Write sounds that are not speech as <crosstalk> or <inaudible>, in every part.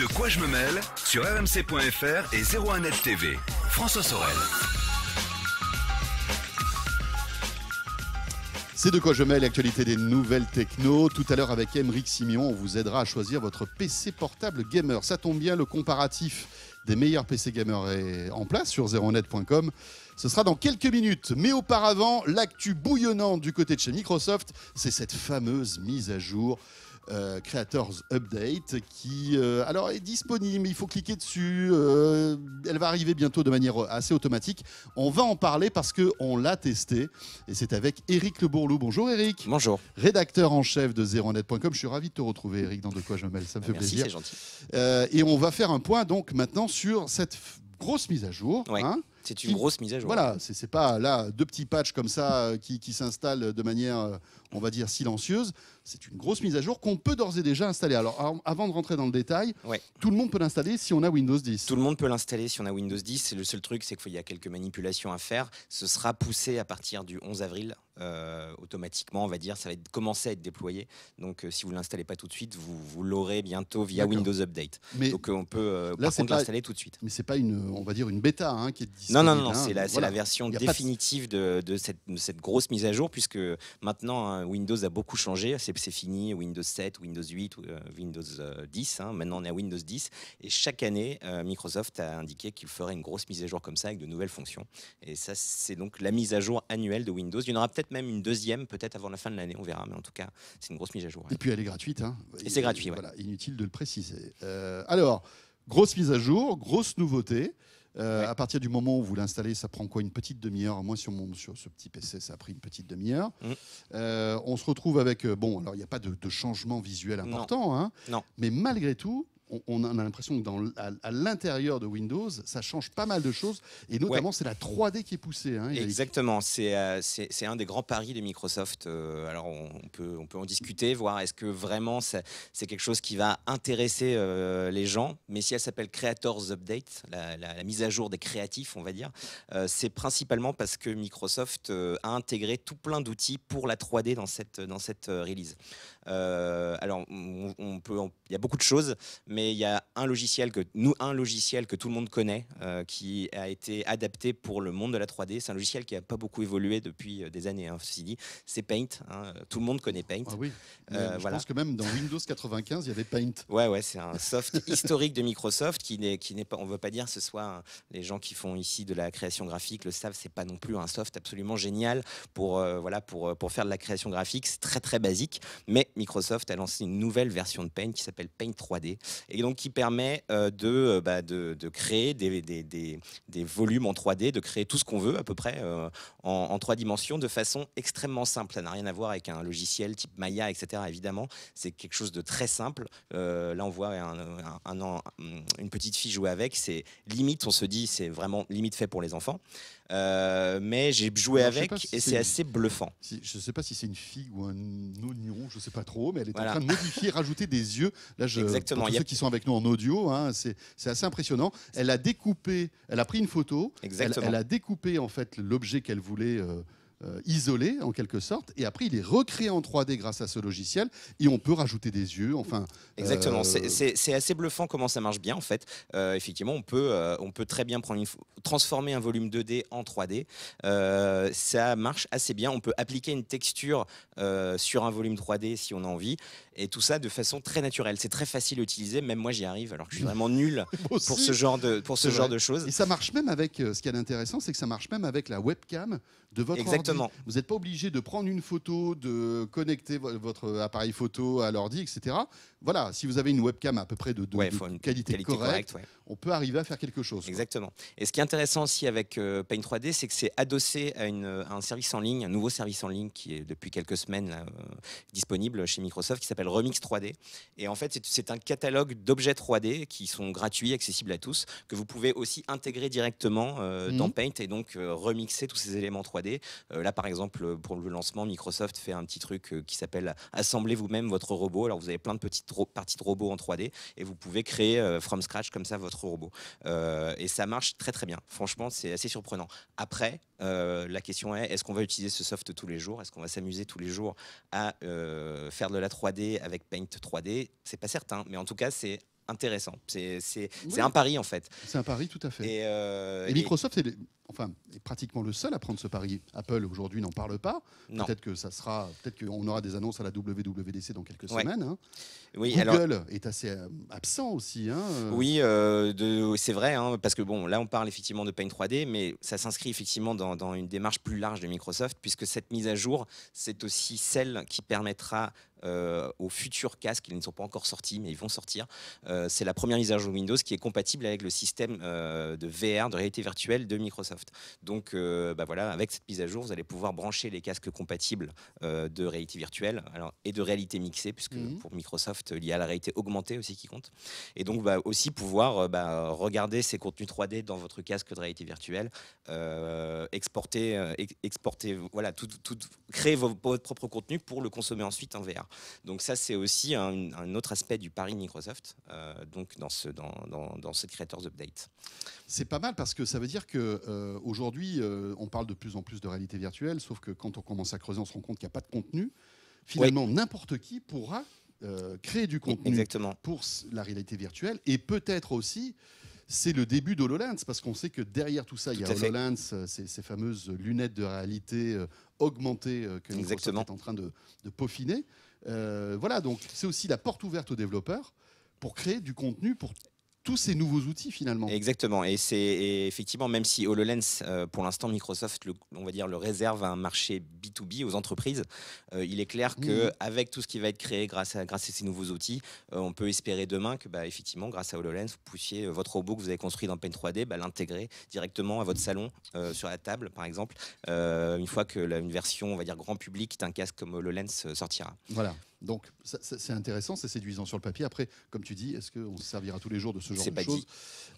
De quoi je me mêle sur rmc.fr et 01net TV. François Sorel. C'est de quoi je mêle, l'actualité des nouvelles techno. Tout à l'heure avec Emeric Simion, on vous aidera à choisir votre PC portable gamer. Ça tombe bien, le comparatif des meilleurs PC gamers est en place sur 01net.com. Ce sera dans quelques minutes. Mais auparavant, l'actu bouillonnante du côté de chez Microsoft, c'est cette fameuse mise à jour euh, Creators Update qui euh, alors est disponible, il faut cliquer dessus. Euh, elle va arriver bientôt de manière assez automatique. On va en parler parce que on l'a testé et c'est avec Eric Le Bourlou. Bonjour Eric. Bonjour. Rédacteur en chef de ZeroNet.com. Je suis ravi de te retrouver Eric dans De quoi je mêle. Ça me fait ah, plaisir. Merci, c'est gentil. et on va faire un point donc maintenant sur cette grosse mise à jour. Hein, c'est une grosse mise à jour. Voilà, c'est pas là deux petits patchs comme ça qui s'installent de manière on va dire, silencieuse, c'est une grosse mise à jour qu'on peut d'ores et déjà installer. Alors, avant de rentrer dans le détail, tout le monde peut l'installer si on a Windows 10. Tout le monde peut l'installer si on a Windows 10. Le seul truc, c'est qu'il y a quelques manipulations à faire. Ce sera poussé à partir du 11 avril. Euh, automatiquement, on va dire, ça va commencer à être déployé. Donc, euh, si vous ne l'installez pas tout de suite, vous, vous l'aurez bientôt via Windows Update. Donc, euh, on peut l'installer tout de suite. Mais c'est pas une, on va dire, une bêta hein, qui est disponible. Non, non, non, hein. c'est la, version définitive de, cette, grosse mise à jour, puisque maintenant hein, Windows a beaucoup changé, c'est fini Windows 7, Windows 8, euh, Windows 10. Euh, hein. Maintenant, on est à Windows 10. Et chaque année, euh, Microsoft a indiqué qu'il ferait une grosse mise à jour comme ça avec de nouvelles fonctions. Et ça, c'est donc la mise à jour annuelle de Windows. Il y en aura peut-être même une deuxième, peut-être avant la fin de l'année, on verra. Mais en tout cas, c'est une grosse mise à jour. Et puis, elle est gratuite. Hein. Et c'est gratuit. Voilà, inutile de le préciser. alors, grosse mise à jour, grosse nouveauté. Euh, à partir du moment où vous l'installez, ça prend quoi Une petite demi-heure. Moi, sur, mon, sur ce petit PC, ça a pris une petite demi-heure. Mm. Euh, on se retrouve avec. Euh, bon, alors il n'y a pas de, changement visuel important. Hein, non. Mais malgré tout, on, a l'impression qu'à l'intérieur de Windows, ça change pas mal de choses. Et notamment, c'est la 3D qui est poussée. Hein, Exactement. Euh, c'est un des grands paris de Microsoft. Euh, alors, on peut, on peut en discuter, voir est-ce que vraiment c'est quelque chose qui va intéresser euh, les gens. Mais si elle s'appelle Creators Update, la, mise à jour des créatifs, on va dire, c'est principalement parce que Microsoft a intégré tout plein d'outils pour la 3D dans cette, dans cette release. Euh, alors, on, peut, il y a beaucoup de choses, mais il y a un logiciel que nous, un logiciel que tout le monde connaît, euh, qui a été adapté pour le monde de la 3D. C'est un logiciel qui n'a pas beaucoup évolué depuis euh, des années. Hein, dit, c'est Paint. Hein. Tout le monde connaît Paint. Ah je pense que même dans Windows 95, il y avait Paint. <laughs> Ouais, ouais, c'est un soft historique de Microsoft qui n'est, qui n'est pas. On ne veut pas dire ce soit hein, les gens qui font ici de la création graphique le savent. C'est pas non plus un soft absolument génial pour voilà pour pour faire de la création graphique. C'est très très basique, mais Microsoft a lancé une nouvelle version de Paint qui s'appelle Paint 3D, et donc qui permet euh, euh, bah, de, créer des, volumes en 3D, de créer tout ce qu'on veut à peu près euh, en, trois dimensions de façon extrêmement simple. Ça n'a rien à voir avec un logiciel type Maya, etc. Évidemment, c'est quelque chose de très simple. là, on voit une petite fille jouer avec. C'est limite, on se dit, c'est vraiment limite fait pour les enfants. Euh, mais j'ai joué avec et c'est assez bluffant. je ne sais pas si c'est une figue ou un oignon, je ne sais pas trop, mais elle est en train de modifier, <laughs> rajouter des yeux. Là, je, Pour ceux qui sont avec nous en audio, hein, c'est assez impressionnant. Elle a découpé, elle a pris une photo. Elle, a découpé en fait l'objet qu'elle voulait. Euh, euh, isolé en quelque sorte, et après il est recréé en 3D grâce à ce logiciel, et on peut rajouter des yeux, enfin... Exactement, euh, c'est assez bluffant comment ça marche bien en fait. Euh, effectivement, on peut, on peut très bien prendre transformer un volume 2D en 3D, ça marche assez bien, on peut appliquer une texture sur un volume 3D si on a envie, et tout ça de façon très naturelle, c'est très facile à utiliser, même moi j'y arrive, alors que je suis vraiment nul <laughs> pour ce genre de, pour ce genre de choses. Et ça marche même avec, ce qui est intéressant, c'est que ça marche même avec la webcam de votre Exactement. Vous n'êtes pas obligé de prendre une photo, de connecter votre appareil photo à l'ordi, etc. Voilà, si vous avez une webcam à peu près de, de, qualité, correcte, on peut arriver à faire quelque chose. Exactement. Et ce qui est intéressant aussi avec euh, Paint 3D, c'est que c'est adossé à, un service en ligne, un nouveau service en ligne qui est depuis quelques semaines euh, disponible chez Microsoft, qui s'appelle Remix 3D. Et en fait, c'est un catalogue d'objets 3D qui sont gratuits, accessibles à tous, que vous pouvez aussi intégrer directement euh, dans mmh. Paint et donc remixer tous ces éléments 3D euh, là, par exemple, euh, pour le lancement, Microsoft fait un petit truc euh, qui s'appelle Assemblez vous-même votre robot. Alors, vous avez plein de petites parties de robots en 3D et vous pouvez créer from scratch comme ça votre robot. et ça marche très très bien. Franchement, c'est assez surprenant. Après, la question est est-ce qu'on va utiliser ce soft tous les jours Est-ce qu'on va s'amuser tous les jours à faire de la 3D avec Paint 3D C'est pas certain, mais en tout cas, c'est intéressant. C'est un pari en fait. C'est un pari tout à fait. Et, Microsoft, et enfin, est pratiquement le seul à prendre ce pari. Apple aujourd'hui n'en parle pas. Peut-être que ça sera, peut-être qu'on aura des annonces à la WWDC dans quelques semaines. Hein. Oui, Google est assez euh, absent aussi. Hein, euh. Oui, euh, c'est vrai, hein, parce que bon, là on parle effectivement de Paint 3D, mais ça s'inscrit effectivement dans, une démarche plus large de Microsoft, puisque cette mise à jour, c'est aussi celle qui permettra aux futurs casques. Ils ne sont pas encore sortis, mais ils vont sortir. c'est la première mise à jour Windows qui est compatible avec le système de VR, de réalité virtuelle de Microsoft. Donc euh, bah voilà, avec cette mise à jour, vous allez pouvoir brancher les casques compatibles euh, de réalité virtuelle et de réalité mixée, puisque mhm. pour Microsoft, il y a la réalité augmentée aussi qui compte. Et donc bah, aussi pouvoir euh, bah, regarder ces contenus 3D dans votre casque de réalité virtuelle, exporter, exporter, voilà, créer votre propre contenu pour le consommer ensuite en VR. Donc ça, c'est aussi un, autre aspect du pari Microsoft, donc dans, ce, cette Creators Update. C'est pas mal parce que ça veut dire que euh, aujourd'hui, euh, on parle de plus en plus de réalité virtuelle, sauf que quand on commence à creuser, on se rend compte qu'il n'y a pas de contenu. Finalement, n'importe qui pourra euh, créer du contenu pour la réalité virtuelle et peut-être aussi c'est le début d'HoloLens, parce qu'on sait que derrière tout ça, il y a HoloLens, ces, fameuses lunettes de réalité augmentées que Microsoft est en train de, peaufiner. voilà, donc c'est aussi la porte ouverte aux développeurs pour créer du contenu pour tous ces nouveaux outils finalement. Exactement. Et c'est effectivement, même si HoloLens, euh, pour l'instant, Microsoft, on va dire, le réserve à un marché B2B aux entreprises, euh, il est clair que qu'avec tout ce qui va être créé grâce à, ces nouveaux outils, euh, on peut espérer demain que, bah, effectivement, grâce à HoloLens, vous puissiez votre robot que vous avez construit dans Paint 3D, bah, l'intégrer directement à votre salon, sur la table, par exemple, une fois que la, version, on va dire, grand public d'un casque comme HoloLens sortira. Voilà. Donc c'est intéressant, c'est séduisant sur le papier. Après, comme tu dis, est-ce qu'on se servira tous les jours de ce genre de choses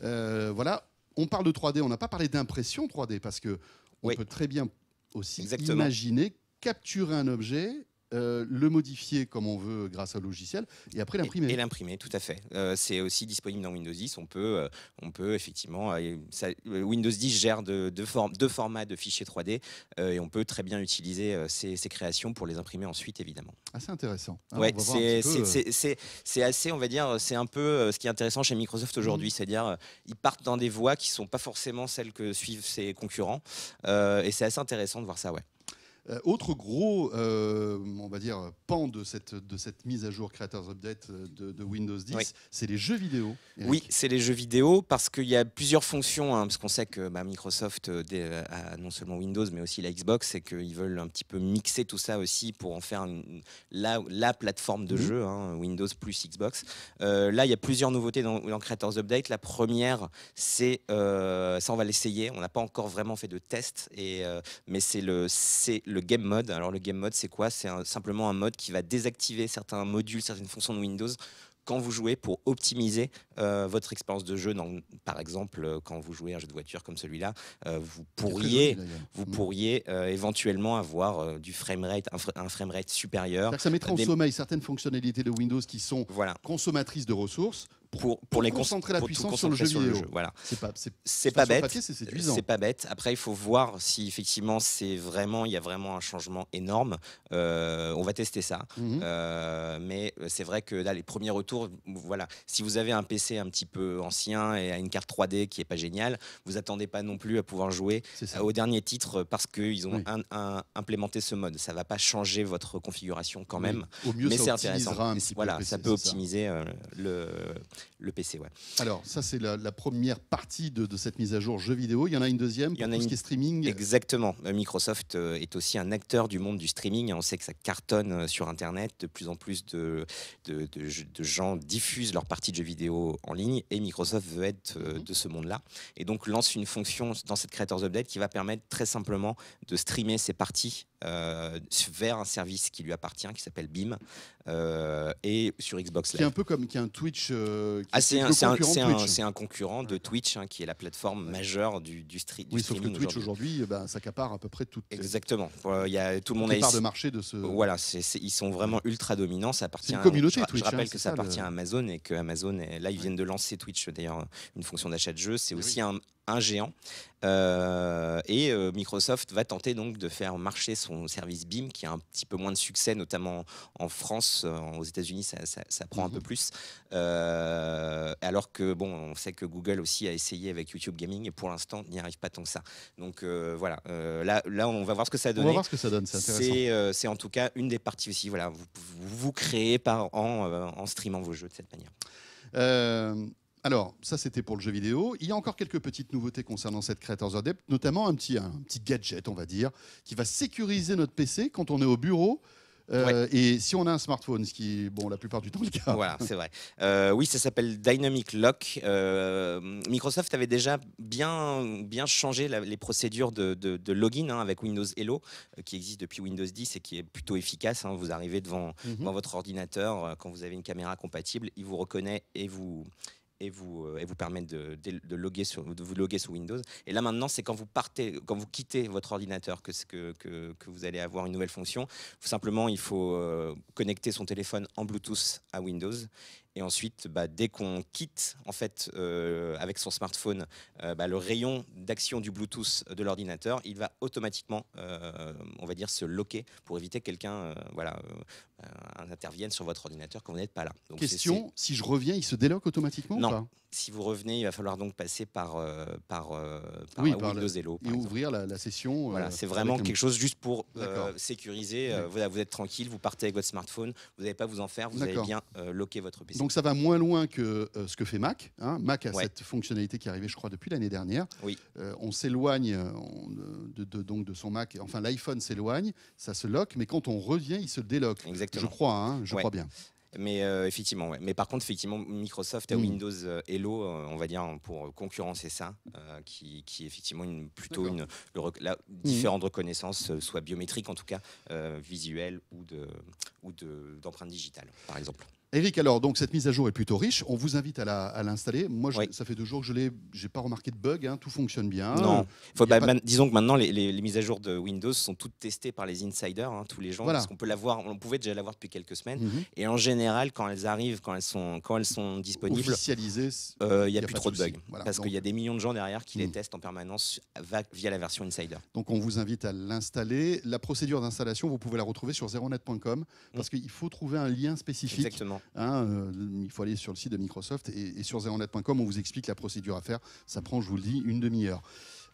euh, Voilà, on parle de 3D, on n'a pas parlé d'impression 3D parce que on peut très bien aussi imaginer capturer un objet euh, le modifier comme on veut grâce au logiciel et après l'imprimer. Et, l'imprimer, tout à fait. Euh, c'est aussi disponible dans Windows 10. On peut, euh, on peut effectivement. Windows 10 gère deux formats de fichiers 3D et on peut très bien utiliser ces, créations pour les imprimer ensuite, évidemment. Assez ah, intéressant. ouais, c'est assez, on va dire, c'est un peu ce qui est intéressant chez Microsoft mhm. aujourd'hui. C'est-à-dire, ils partent dans des voies qui ne sont pas forcément celles que suivent ses concurrents. et c'est assez intéressant de voir ça, ouais. Euh, autre gros, euh, on va dire, pan de cette, de cette mise à jour Creators Update euh, de, Windows 10, c'est les jeux vidéo. Oui, c'est les jeux vidéo parce qu'il y a plusieurs fonctions, hein, parce qu'on sait que bah, Microsoft a non seulement Windows, mais aussi la Xbox, et qu'ils veulent un petit peu mixer tout ça aussi pour en faire la, la, plateforme de jeux, mhm. jeu, hein, Windows plus Xbox. là, il y a plusieurs nouveautés dans, dans Creators Update. La première, c'est, ça on va l'essayer, on n'a pas encore vraiment fait de test, et, mais c'est le... C'est le game mode. Alors le game mode, c'est quoi C'est simplement un mode qui va désactiver certains modules, certaines fonctions de Windows quand vous jouez pour optimiser euh, votre expérience de jeu. Dans, par exemple, euh, quand vous jouez à un jeu de voiture comme celui-là, euh, vous pourriez, vous mm. pourriez éventuellement avoir du un, frame un framerate supérieur. Ça mettra en sommeil certaines fonctionnalités de Windows qui sont voilà. consommatrices de ressources pour, pour, les concentrer la puissance sur, le, jeu vidéo. Voilà. C'est pas, bête. C'est pas bête. Après, il faut voir si effectivement c'est vraiment, il y a vraiment un changement énorme. Euh, on va tester ça. Mhm. Euh, mais c'est vrai que là, les premiers retours, voilà, si vous avez un PC un petit peu ancien et une carte 3D qui est pas géniale, vous attendez pas non plus à pouvoir jouer au dernier titre parce qu'ils ont implémenté ce mode. Ça va pas changer votre configuration quand même. mais c'est intéressant. Un petit voilà, ça peut optimiser euh, le le PC. Ouais. Alors, ça, c'est la, première partie de, cette mise à jour jeux vidéo. Il y en a une deuxième qui est streaming Exactement. Euh, Microsoft euh, est aussi un acteur du monde du streaming. On sait que ça cartonne euh, sur Internet. De plus en plus de, gens diffusent leurs parties de jeux vidéo en ligne et Microsoft veut être mhm. de ce monde-là. Et donc, lance une fonction dans cette Creators Update qui va permettre très simplement de streamer ses parties vers un service qui lui appartient, qui s'appelle BIM, et sur Xbox Live. Qui un peu comme qui un Twitch euh, ah, c'est un, concurrent de Twitch, hein, qui est la plateforme majeure du, du, oui, streaming. que Twitch aujourd'hui s'accapare eh ben, à peu près tout. Exactement. Il y a, tout le monde de marché de Voilà, ils sont vraiment ultra dominants. Ça appartient. Une communauté je, Twitch, je, hein, rappelle que ça, appartient à Amazon et que Amazon, là, ils viennent de lancer Twitch d'ailleurs une fonction d'achat de jeux. C'est eh aussi un un géant. Euh, et euh, Microsoft va tenter donc de faire marcher son service BIM, qui a un petit peu moins de succès, notamment en France, euh, aux États-Unis, ça, prend un mhm. peu plus. alors que bon, on sait que Google aussi a essayé avec YouTube Gaming et pour l'instant n'y arrive pas tant que ça. Donc voilà, là, là on va voir ce que ça donne. On va voir ce que ça donne, c'est C'est en tout cas une des parties aussi. Voilà, vous vous créez par an en streamant vos jeux de cette manière. Alors, ça c'était pour le jeu vidéo. Il y a encore quelques petites nouveautés concernant cette Creators Depth, notamment un petit, gadget, on va dire, qui va sécuriser notre PC quand on est au bureau. Euh, et si on a un smartphone, ce qui est bon, la plupart du temps le cas. Voilà, c'est vrai. Euh, oui, ça s'appelle Dynamic Lock. Euh, Microsoft avait déjà bien, bien changé les procédures de, login hein, avec Windows Hello, qui existe depuis Windows 10 et qui est plutôt efficace. Hein. Vous arrivez devant, mhm. votre ordinateur, quand vous avez une caméra compatible, il vous reconnaît et vous, et vous, euh, et de, de, loguer sur, vous sous Windows. Et là maintenant, c'est quand vous partez, quand vous quittez votre ordinateur que, que vous allez avoir une nouvelle fonction. Tout simplement, il faut euh, connecter son téléphone en Bluetooth à Windows et ensuite, bah, dès qu'on quitte en fait euh, avec son smartphone euh, bah, le rayon d'action du Bluetooth de l'ordinateur, il va automatiquement, euh, on va dire, se loquer pour éviter que quelqu'un, voilà, intervienne sur votre ordinateur quand vous n'êtes pas là. Question si je reviens, il se déloque automatiquement ou pas si vous revenez, il va falloir donc passer par, euh, par, euh, par oui, Windows et ouvrir la, session. Euh, voilà, c'est vraiment quelque chose juste pour sécuriser. Vous, vous, êtes tranquille, vous partez avec votre smartphone, vous n'allez pas vous en faire, vous avez bien loqué votre PC. Donc ça va moins loin que ce que fait Mac. Hein. Mac a cette fonctionnalité qui est arrivée, je crois, depuis l'année dernière. Oui. on s'éloigne de, donc de son Mac. Enfin, l'iPhone s'éloigne, ça se loque, mais quand on revient, il se déloque. Exactement. Je crois, hein, je crois bien. Mais euh, effectivement, mais par contre, effectivement, Microsoft a mm. Windows euh, Hello, euh, on va dire, pour concurrencer ça, qui, qui, est effectivement une, plutôt une le mm. différentes soit biométrique en tout cas, visuelle ou de ou d'empreintes digitales, par exemple. Eric, alors, donc cette mise à jour est plutôt riche. On vous invite à l'installer. Moi, ça fait deux jours que je l'ai. J'ai pas remarqué de bug. Hein. tout fonctionne bien. Non. Faut, bah, disons que maintenant, les, mises à jour de Windows sont toutes testées par les insiders, hein, tous les gens, voilà. parce qu'on peut l'avoir. On pouvait déjà l'avoir depuis quelques semaines. Mhm. Et en général, quand elles arrivent, quand elles sont, quand elles sont disponibles, euh, il n'y a, plus trop de, bugs, parce qu'il y a des millions de gens derrière qui les mhm. testent en permanence via la version insider. Donc, on vous invite à l'installer. La procédure d'installation, vous pouvez la retrouver sur zeronet.com, parce qu'il faut trouver un lien spécifique. Exactement Hein, euh, il faut aller sur le site de Microsoft et, sur zeronet.com, on vous explique la procédure à faire. Ça prend, je vous le dis, une demi-heure.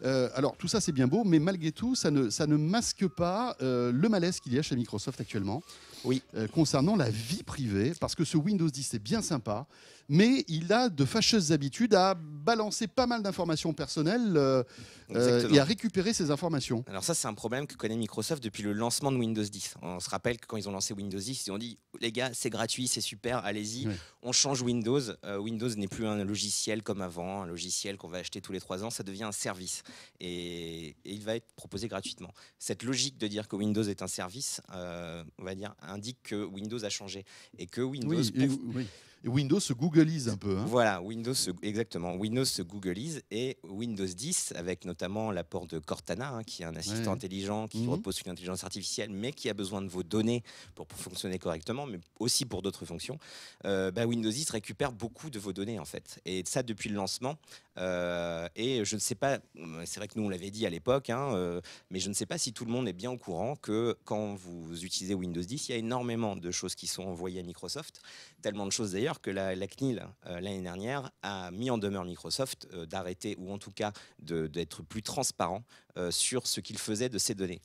Euh, alors tout ça c'est bien beau, mais malgré tout ça ne, ça ne masque pas euh, le malaise qu'il y a chez Microsoft actuellement oui. concernant la vie privée, parce que ce Windows 10 c'est bien sympa, mais il a de fâcheuses habitudes à balancer pas mal d'informations personnelles euh, euh, et à récupérer ces informations. Alors ça, c'est un problème que connaît Microsoft depuis le lancement de Windows 10. On se rappelle que quand ils ont lancé Windows 10, ils ont dit, les gars, c'est gratuit, c'est super, allez-y, on change Windows. Euh, Windows n'est plus un logiciel comme avant, un logiciel qu'on va acheter tous les trois ans, ça devient un service. Et, il va être proposé gratuitement. Cette logique de dire que Windows est un service, on va dire, indique que Windows a changé. Et que Windows... Windows se googleise un peu. Hein. Voilà, Windows exactement. Windows se googleise et Windows 10, avec notamment l'apport de Cortana, hein, qui est un assistant intelligent qui mhm. repose sur l'intelligence artificielle, mais qui a besoin de vos données pour, fonctionner correctement, mais aussi pour d'autres fonctions. Euh, bah, Windows 10 récupère beaucoup de vos données en fait. Et ça depuis le lancement, euh, et je ne sais pas, c'est vrai que nous on l'avait dit à l'époque, hein, euh, mais je ne sais pas si tout le monde est bien au courant que quand vous utilisez Windows 10, il y a énormément de choses qui sont envoyées à Microsoft, tellement de choses d'ailleurs que la, CNIL euh, l'année dernière a mis en demeure Microsoft d'arrêter ou en tout cas d'être plus transparent sur ce qu'il faisait de ces données.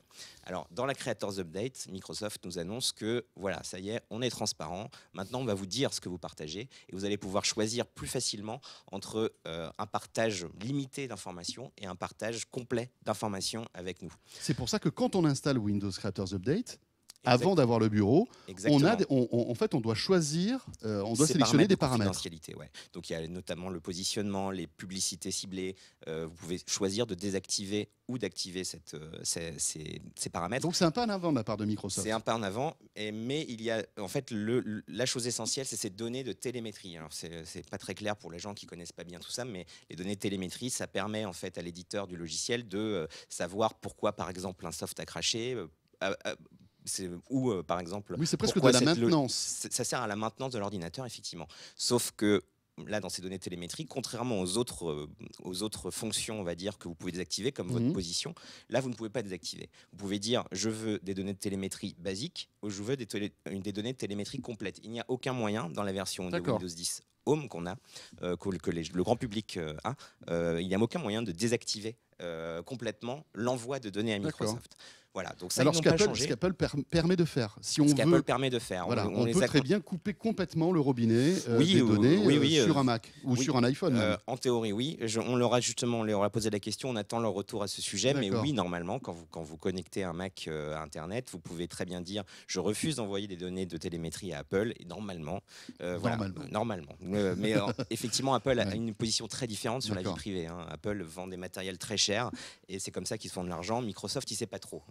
Alors dans la Creators Update, Microsoft nous annonce que voilà, ça y est, on est transparent. Maintenant, on va vous dire ce que vous partagez et vous allez pouvoir choisir plus facilement entre un partage partage limité d'informations et un partage complet d'informations avec nous. C'est pour ça que quand on installe Windows Creators Update, avant d'avoir le bureau, on, a, en fait, on doit choisir, euh, on doit sélectionner paramètres des paramètres. Ouais. Donc il y a notamment le positionnement, les publicités ciblées. Euh, vous pouvez choisir de désactiver ou d'activer euh, ces, paramètres. Donc c'est un pas en avant de la part de Microsoft. C'est un pas en avant, et, mais il y a en fait le, la chose essentielle, c'est ces données de télémétrie. Alors c'est pas très clair pour les gens qui connaissent pas bien tout ça, mais les données de télémétrie, ça permet en fait à l'éditeur du logiciel de savoir pourquoi par exemple un soft a craché ou euh, par exemple. Oui, la maintenance. Ça sert à la maintenance de l'ordinateur, effectivement. Sauf que là, dans ces données télémétriques, contrairement aux autres, euh, aux autres fonctions, on va dire, que vous pouvez désactiver, comme votre mhm. position, là, vous ne pouvez pas désactiver. Vous pouvez dire, je veux des données de télémétrie basiques ou je veux des, des données de télémétrie complètes. Il n'y a aucun moyen dans la version de Windows 10 Home qu'on a, euh, que, le grand public a, il n'y a aucun moyen de désactiver complètement l'envoi de données à Microsoft. Voilà, donc ça, Alors, ce qu'Apple permet de faire. Si on ce permet de faire. on, peut très bien couper complètement le robinet euh, des données euh, euh, sur un Mac ou sur un iPhone. en théorie, oui. on leur a justement leur a posé la question, on attend leur retour à ce sujet. Mais oui, normalement, quand vous, connectez un Mac à Internet, vous pouvez très bien dire je refuse d'envoyer des données de télémétrie à Apple. Et normalement, normalement. mais <laughs> effectivement, Apple a une position très différente sur la vie privée. Hein. Apple vend des matériels très chers et c'est comme ça qu'ils font de l'argent. Microsoft, il ne sait pas trop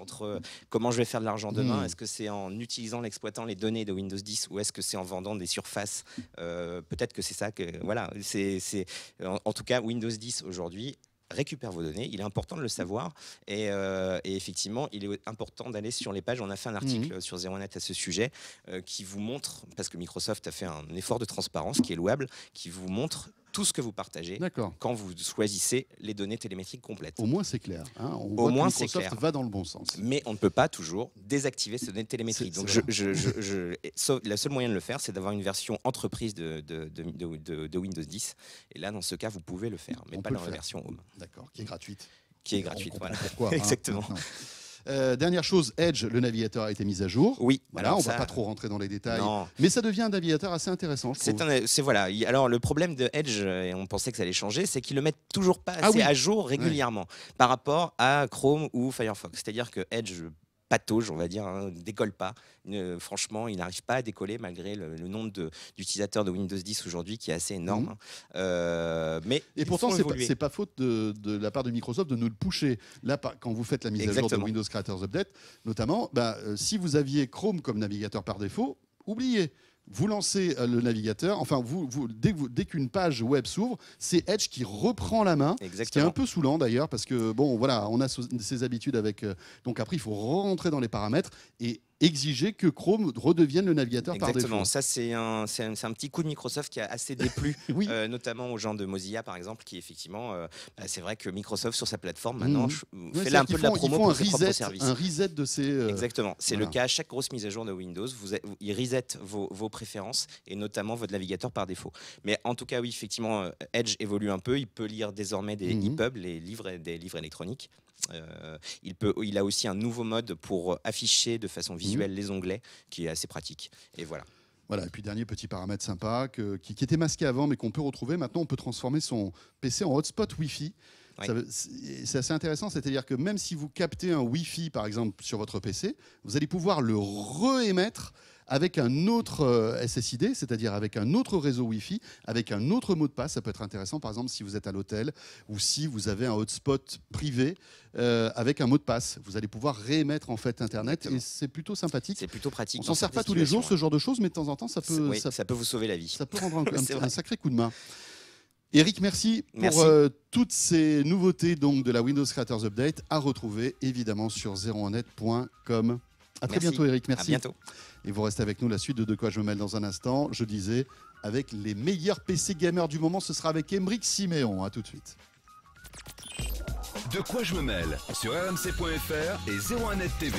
entre, euh, comment je vais faire de l'argent demain. Hmm. Est-ce que c'est en utilisant, l'exploitant les données de Windows 10 ou est-ce que c'est en vendant des surfaces euh, Peut-être que c'est ça que. Voilà. c'est en, tout cas, Windows 10 aujourd'hui récupère vos données. Il est important de le savoir. Euh, et, effectivement, il est important d'aller sur les pages. On a fait un hmm. article sur ZeroNet à ce sujet qui vous montre, parce que Microsoft a fait un effort de transparence qui est louable, qui vous montre tout ce que vous partagez quand vous choisissez les données télémétriques complètes. Au moins c'est clair. Hein. on Au voit moins c'est clair. va dans le bon sens. Mais on ne peut pas toujours désactiver ces données télémétriques. Donc je, la seule moyen de le faire, c'est d'avoir une version entreprise de, de, Windows 10. Et là, dans ce cas, vous pouvez le faire, mais pas dans la version Home. D'accord, qui est gratuite. Qui est gratuite, voilà. <laughs> Hein, Exactement. Euh, dernière chose, Edge, le navigateur a été mis à jour. Oui. Voilà, on va pas trop rentrer dans les détails. Mais ça devient un navigateur assez intéressant. C'est un, c'est voilà. Alors le problème de Edge, euh, et on pensait que ça allait changer, c'est qu'ils le mettent toujours pas ah assez à jour régulièrement par rapport à Chrome ou Firefox. C'est-à-dire que Edge patauge, on va dire, hein, ne décolle pas. franchement, il n'arrive pas à décoller malgré le, nombre d'utilisateurs de, Windows 10 aujourd'hui qui est assez énorme. Mhm. Hein. Euh, mais et pourtant, c'est pas, pas faute de, la part de Microsoft de nous le pousser. Là, quand vous faites la mise à jour de Windows Creators Update, notamment, bah, euh, si vous aviez Chrome comme navigateur par défaut, oubliez vous lancez euh, le navigateur, enfin, vous, vous dès, dès qu'une page web s'ouvre, c'est Edge qui reprend la main, Exactement. qui est un peu saoulant d'ailleurs, parce que, bon, voilà, on a ses habitudes avec... Euh, donc après, il faut rentrer dans les paramètres, et exiger que Chrome redevienne le navigateur par défaut. Ça, c'est un, un, un, petit coup de Microsoft qui a assez déplu, <laughs> euh, notamment aux gens de Mozilla, par exemple, qui effectivement, euh, bah, c'est vrai que Microsoft, sur sa plateforme, maintenant, mhm. euh, fait là un peu de la promo pour un ses reset, services. Un reset de ces... Exactement. C'est le cas à chaque grosse mise à jour de Windows. Vous, ils resettent vos, vos, préférences et notamment votre navigateur par défaut. Mais en tout cas, oui, effectivement, Edge évolue un peu. Il peut lire désormais des mmh. EPUB, les livres, des livres électroniques. il, peut, il a aussi un nouveau mode pour afficher de façon visuelle Mhm. les onglets, qui est assez pratique. Et voilà. Voilà, et puis dernier petit paramètre sympa qui, était masqué avant mais qu'on peut retrouver. Maintenant, on peut transformer son PC en hotspot Wi-Fi. C'est assez intéressant, c'est-à-dire que même si vous captez un Wi-Fi, par exemple, sur votre PC, vous allez pouvoir le réémettre avec un autre euh, SSID, c'est-à-dire avec un autre réseau Wi-Fi, avec un autre mot de passe. Ça peut être intéressant, par exemple, si vous êtes à l'hôtel ou si vous avez un hotspot privé euh, avec un mot de passe. Vous allez pouvoir réémettre en fait Internet et c'est plutôt sympathique. C'est plutôt pratique. On s'en sert pas tous les jours ce genre de choses, mais de temps en temps, ça peut, ça, peut vous sauver la vie. Ça peut rendre <laughs> un, sacré coup de main. Eric, merci, pour euh, toutes ces nouveautés donc, de la Windows Creators Update à retrouver évidemment sur 01net.com. À très bientôt, Eric. Merci. À bientôt. Et vous restez avec nous la suite de De quoi je me mêle dans un instant. Je disais, avec les meilleurs PC gamers du moment, ce sera avec Emeric Siméon. À tout de suite. De quoi je me mêle sur rmc.fr et 01net TV.